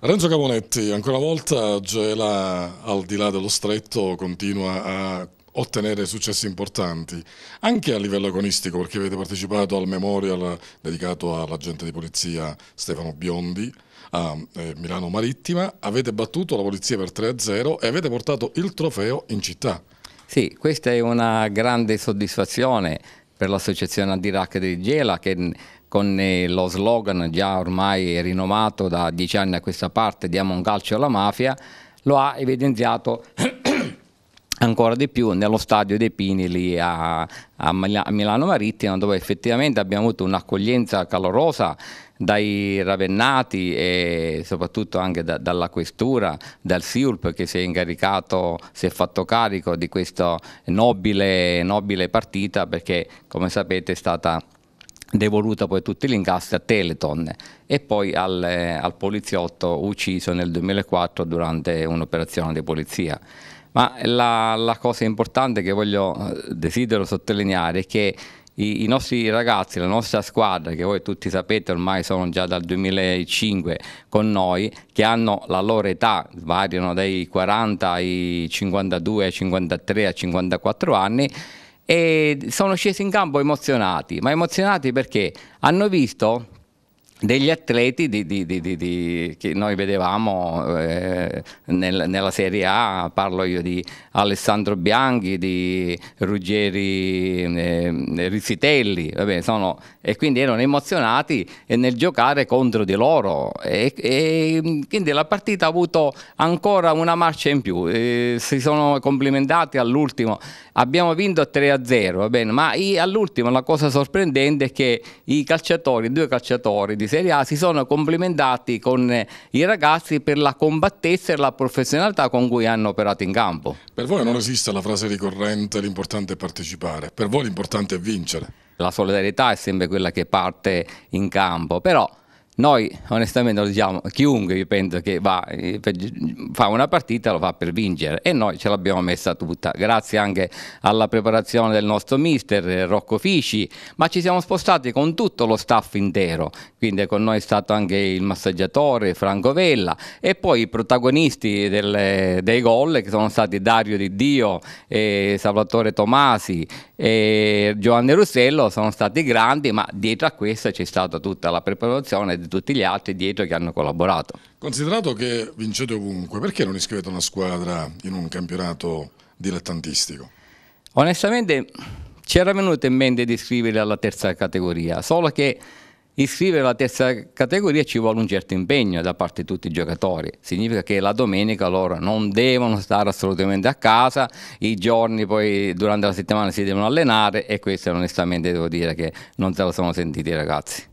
Renzo Cavonetti, ancora una volta Gela al di là dello stretto continua a ottenere successi importanti anche a livello agonistico perché avete partecipato al memorial dedicato all'agente di polizia Stefano Biondi a eh, Milano Marittima, avete battuto la polizia per 3-0 e avete portato il trofeo in città. Sì, questa è una grande soddisfazione per l'associazione Adirac di Gela che con eh, lo slogan già ormai rinomato da dieci anni a questa parte diamo un calcio alla mafia lo ha evidenziato ancora di più nello stadio dei Pini lì a, a Milano Marittima dove effettivamente abbiamo avuto un'accoglienza calorosa dai ravennati e soprattutto anche da, dalla questura, dal SIULP che si è incaricato, si è fatto carico di questa nobile, nobile partita perché come sapete è stata devoluta poi tutti gli incassi a Teleton e poi al, al poliziotto ucciso nel 2004 durante un'operazione di polizia. Ma la, la cosa importante che voglio, eh, desidero sottolineare è che i, i, nostri ragazzi, la nostra squadra, che voi tutti sapete ormai sono già dal 2005 con noi, che hanno la loro età, variano dai 40 ai 52, ai 53, ai 54 anni, e sono scesi in campo emozionati, ma emozionati perché hanno visto degli atleti di, di, di, che noi vedevamo eh, nel, nella Serie A, parlo io di Alessandro Bianchi, di Ruggeri eh, Rizzitelli, vabbè, sono, e quindi erano emozionati nel giocare contro di loro e, e, quindi la partita ha avuto ancora una marcia in più, eh, si sono complimentati all'ultimo, abbiamo vinto 3-0, ma all'ultimo la cosa sorprendente è che i calciatori, due calciatori di Serie A si sono complimentati con eh, i ragazzi per la combattezza e la professionalità con cui hanno operato in campo. Per voi non esiste la frase ricorrente l'importante è partecipare, per voi l'importante è vincere la solidarietà è sempre quella che parte in campo, però noi onestamente lo diciamo, chiunque io penso che va, eh, fa una partita lo fa per vincere e noi ce l'abbiamo messa tutta, grazie anche alla preparazione del nostro mister eh, Rocco Fici, ma ci siamo spostati con tutto lo staff intero, quindi con noi è stato anche il massaggiatore Franco Vella e poi i protagonisti del, eh, dei gol che sono stati Dario Di Dio, eh, Salvatore Tomasi e Giovanni Russello, sono stati grandi, ma dietro a questo c'è stata tutta la preparazione di tutti gli altri dietro che hanno collaborato. Considerato che vincete ovunque, perché non iscrivete una squadra in un campionato dilettantistico? Onestamente ci era venuto in mente di iscrivere alla terza categoria, solo che iscrivere alla terza categoria ci vuole un certo impegno da parte di tutti i giocatori, significa che la domenica loro non devono stare assolutamente a casa, i giorni poi durante la settimana si devono allenare e questo onestamente devo dire che non se lo sono sentiti i ragazzi.